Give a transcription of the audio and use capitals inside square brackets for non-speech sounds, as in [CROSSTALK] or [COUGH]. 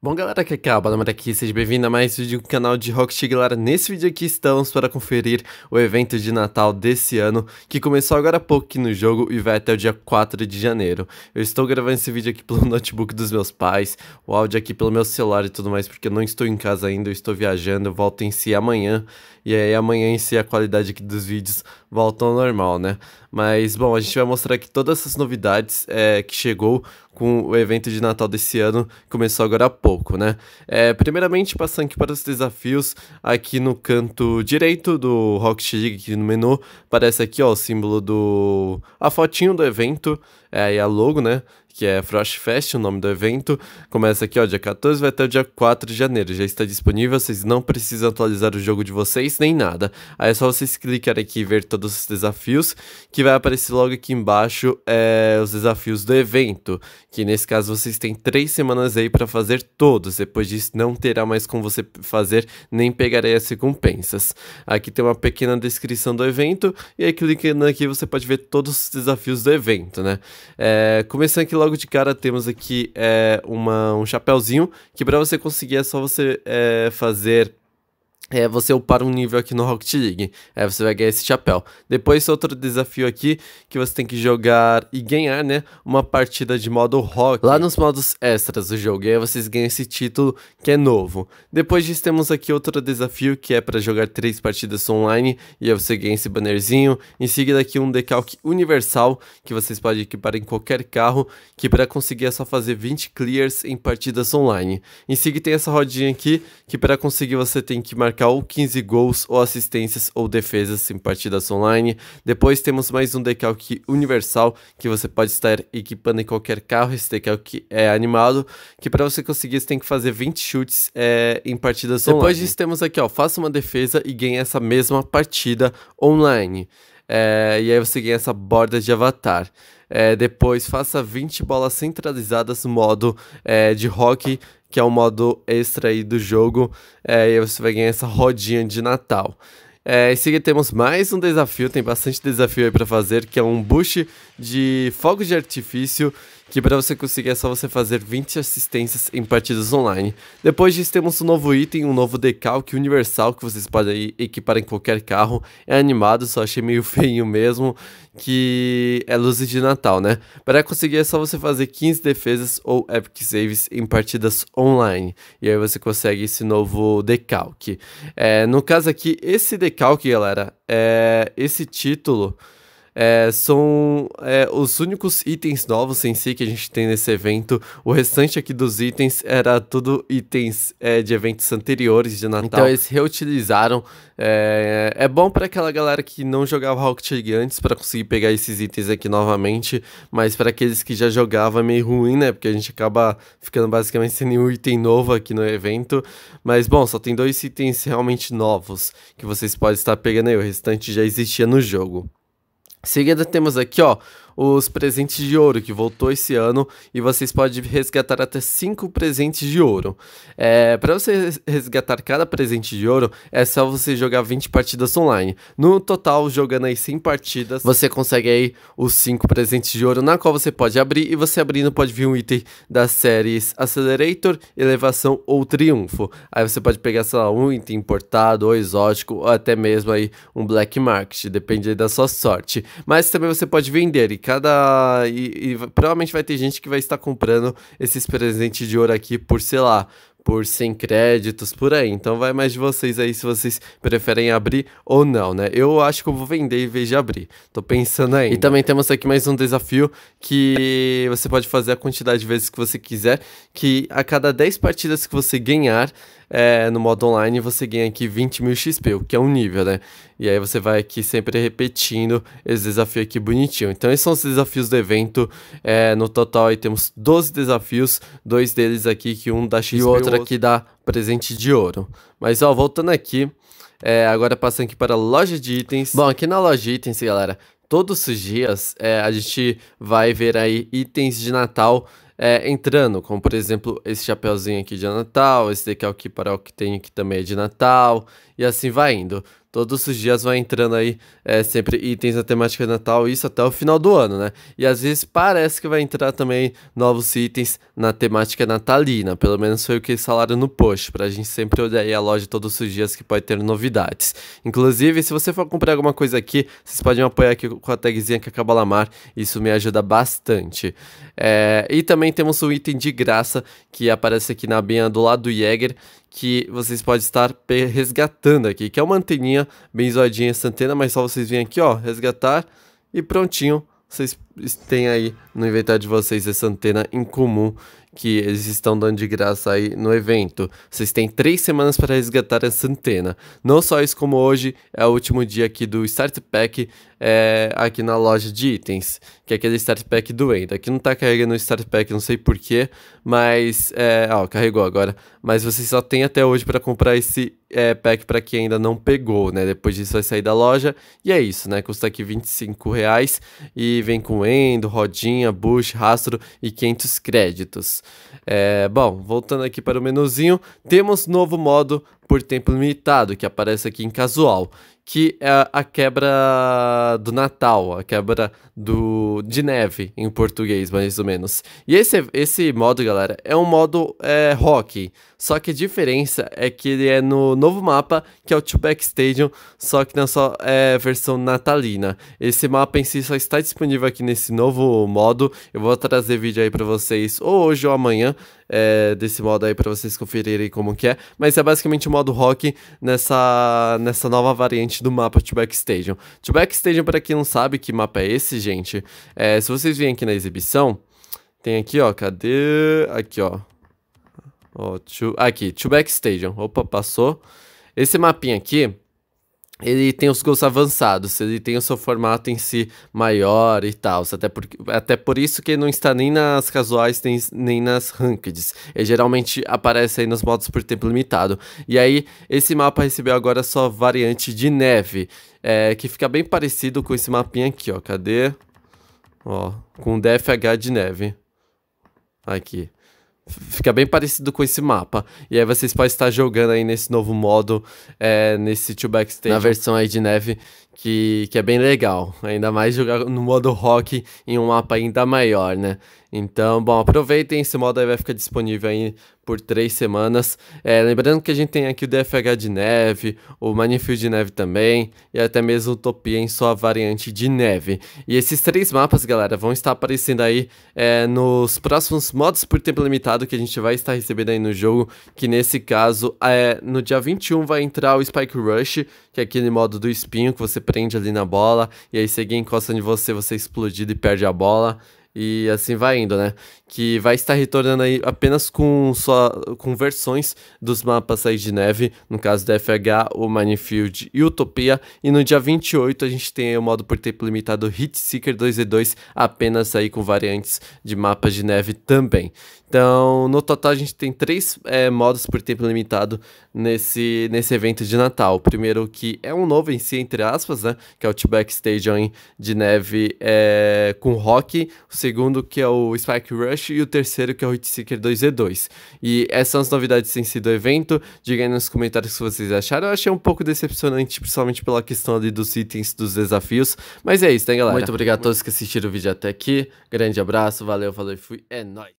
Bom galera, que acaba, mas aqui, é seja bem-vindo a mais um vídeo do canal de Rocket Galera, nesse vídeo aqui estamos para conferir o evento de Natal desse ano, que começou agora há pouco aqui no jogo e vai até o dia 4 de janeiro. Eu estou gravando esse vídeo aqui pelo [LAUGHS] notebook dos meus pais, o áudio aqui pelo meu celular e tudo mais, porque eu não estou em casa ainda, eu estou viajando, eu volto em si amanhã, e aí amanhã em si a qualidade aqui dos vídeos volta ao normal, né? Mas, bom, a gente vai mostrar aqui todas essas novidades é, que chegou, com o evento de Natal desse ano, começou agora há pouco, né? É, primeiramente, passando aqui para os desafios, aqui no canto direito do Rocket League, aqui no menu, aparece aqui ó, o símbolo do. a fotinho do evento é, aí a logo, né? Que é Frost Fest, o nome do evento. Começa aqui, ó, dia 14, vai até o dia 4 de janeiro. Já está disponível, vocês não precisam atualizar o jogo de vocês, nem nada. Aí é só vocês clicarem aqui e ver todos os desafios, que vai aparecer logo aqui embaixo é, os desafios do evento. Que nesse caso vocês têm três semanas aí para fazer todos. Depois disso não terá mais como você fazer, nem pegarei as recompensas. Aqui tem uma pequena descrição do evento, e aí clicando aqui você pode ver todos os desafios do evento, né? É, começando aqui logo de cara, temos aqui é, uma, um chapéuzinho, que para você conseguir é só você é, fazer é você upar um nível aqui no Rocket League. É, você vai ganhar esse chapéu. Depois, outro desafio aqui, que você tem que jogar e ganhar, né? Uma partida de modo Rocket. Lá nos modos extras do jogo. E aí vocês ganham esse título que é novo. Depois disso, temos aqui outro desafio, que é para jogar três partidas online. E aí você ganha esse bannerzinho. Em seguida, aqui um decalque universal, que vocês podem equipar em qualquer carro. Que para conseguir é só fazer 20 clears em partidas online. Em seguida, tem essa rodinha aqui, que para conseguir você tem que marcar marcar ou 15 gols ou assistências ou defesas em partidas online. Depois temos mais um decalque universal que você pode estar equipando em qualquer carro. Esse decalque é animado, que para você conseguir você tem que fazer 20 chutes é, em partidas Depois online. Depois disso temos aqui, ó, faça uma defesa e ganhe essa mesma partida online. É, e aí você ganha essa borda de avatar. É, depois faça 20 bolas centralizadas no modo é, de rock, que é um modo extra aí do jogo. É, e você vai ganhar essa rodinha de Natal. É, em seguida temos mais um desafio, tem bastante desafio aí para fazer, que é um boost de fogos de artifício que para você conseguir é só você fazer 20 assistências em partidas online. Depois disso temos um novo item, um novo decalque universal que vocês podem equipar em qualquer carro. É animado, só achei meio [LAUGHS] feio mesmo, que é luzes de Natal, né? Para conseguir é só você fazer 15 defesas ou epic saves em partidas online. E aí você consegue esse novo decalque. É, no caso aqui, esse decalque, galera, é esse título é, são é, os únicos itens novos em si que a gente tem nesse evento. O restante aqui dos itens era tudo itens é, de eventos anteriores de Natal. Então eles reutilizaram. É, é bom para aquela galera que não jogava Rocket League antes para conseguir pegar esses itens aqui novamente, mas para aqueles que já jogavam é meio ruim, né? Porque a gente acaba ficando basicamente sem nenhum item novo aqui no evento. Mas bom, só tem dois itens realmente novos que vocês podem estar pegando aí. O restante já existia no jogo. Seguida temos aqui, ó, os presentes de ouro, que voltou esse ano, e vocês podem resgatar até 5 presentes de ouro. É, para você resgatar cada presente de ouro, é só você jogar 20 partidas online. No total, jogando aí 100 partidas, você consegue aí os 5 presentes de ouro, na qual você pode abrir, e você abrindo pode vir um item das séries Accelerator, Elevação ou Triunfo. Aí você pode pegar, sei lá, um item importado ou exótico, ou até mesmo aí um Black Market, depende aí da sua sorte. Mas também você pode vender, e cada. E, e, provavelmente vai ter gente que vai estar comprando esses presentes de ouro aqui por, sei lá, por 100 créditos, por aí. Então vai mais de vocês aí se vocês preferem abrir ou não, né? Eu acho que eu vou vender em vez de abrir. Tô pensando aí. E também temos aqui mais um desafio que você pode fazer a quantidade de vezes que você quiser, que a cada 10 partidas que você ganhar, é, no modo online você ganha aqui 20 mil XP, o que é um nível, né? E aí você vai aqui sempre repetindo esse desafio aqui bonitinho. Então esses são os desafios do evento. É, no total aí temos 12 desafios, dois deles aqui que um dá XP e o outro aqui dá presente de ouro. Mas ó, voltando aqui, é, agora passando aqui para a loja de itens. Bom, aqui na loja de itens, galera, todos os dias é, a gente vai ver aí itens de Natal é, entrando, como por exemplo esse chapéuzinho aqui de Natal, esse daqui é que para o que tem aqui também é de Natal, e assim vai indo. Todos os dias vai entrando aí é, sempre itens da temática de Natal, isso até o final do ano, né? E às vezes parece que vai entrar também novos itens na temática natalina, pelo menos foi o que salário no post, pra gente sempre olhar aí a loja todos os dias que pode ter novidades. Inclusive, se você for comprar alguma coisa aqui, vocês podem apoiar aqui com a tagzinha que acaba Lamar, isso me ajuda bastante. É, e também temos um item de graça que aparece aqui na abinha do lado do Jäger, que vocês podem estar resgatando aqui, que é uma anteninha bem zoadinha essa antena, mas só vocês virem aqui, ó, resgatar e prontinho, vocês tem aí no inventário de vocês essa antena em comum que eles estão dando de graça aí no evento. Vocês têm três semanas para resgatar essa antena. Não só isso, como hoje é o último dia aqui do Start Pack é, aqui na loja de itens, que é aquele Start Pack do Ender. Aqui não tá carregando o Start Pack, não sei porquê, mas... É, ó, carregou agora. Mas vocês só tem até hoje para comprar esse é, pack para quem ainda não pegou, né? Depois disso vai sair da loja. E é isso, né? Custa aqui 25 reais e vem com Moendo, Rodinha, Bush, Rastro e 500 créditos. É, bom, voltando aqui para o menuzinho, temos novo modo por tempo limitado, que aparece aqui em casual que é a quebra do Natal, a quebra do, de neve em português, mais ou menos. E esse, esse modo, galera, é um modo é, rock, só que a diferença é que ele é no novo mapa, que é o Tubac Stadium, só que na sua é, versão natalina. Esse mapa em si só está disponível aqui nesse novo modo, eu vou trazer vídeo aí para vocês ou hoje ou amanhã, é, desse modo aí para vocês conferirem como que é. Mas é basicamente o modo rock nessa, nessa nova variante do mapa Tubac Stadium. Tubac Stadium, para quem não sabe que mapa é esse, gente, é, se vocês virem aqui na exibição, tem aqui, ó, cadê? Aqui, ó. ó to, aqui, Tubac Stadium. Opa, passou. Esse mapinha aqui ele tem os gols avançados, ele tem o seu formato em si maior e tal. Até por, até por isso que não está nem nas casuais nem, nem nas ranked. Ele geralmente aparece aí nos modos por tempo limitado. E aí, esse mapa recebeu agora a sua variante de neve, é, que fica bem parecido com esse mapinha aqui, ó. Cadê? Ó, com DFH de neve. Aqui fica bem parecido com esse mapa. E aí vocês podem estar jogando aí nesse novo modo, é, nesse Two Backstage, na versão aí de neve, que, que é bem legal. Ainda mais jogar no modo rock em um mapa ainda maior, né? Então, bom, aproveitem, esse modo aí vai ficar disponível aí por três semanas. É, lembrando que a gente tem aqui o DFH de neve, o Manifield de neve também, e até mesmo Utopia em sua variante de neve. E esses três mapas, galera, vão estar aparecendo aí é, nos próximos modos por tempo limitado que a gente vai estar recebendo aí no jogo, que nesse caso, é, no dia 21 vai entrar o Spike Rush, que é aquele modo do espinho que você prende ali na bola, e aí se alguém encosta em você, você é explodido e perde a bola e assim vai indo, né? Que vai estar retornando aí apenas com só com versões dos mapas aí de neve, no caso do FH, o Minefield e Utopia, e no dia 28 a gente tem o modo por tempo limitado Hit Seeker 2D2, apenas aí com variantes de mapas de neve também. Então, no total a gente tem três é, modos por tempo limitado nesse, nesse evento de Natal. O primeiro que é um novo em si, entre aspas, né? Que é o T-Back de neve é, com rock. O segundo que é o Spike Rush e o terceiro que é o Hitseeker 2Z2. E essas são as novidades têm sido do evento. Diga aí nos comentários o que vocês acharam. Eu achei um pouco decepcionante, principalmente pela questão ali dos itens, dos desafios. Mas é isso, né, galera? Muito obrigado a todos que assistiram o vídeo até aqui. Grande abraço, valeu, falou e fui. É nóis!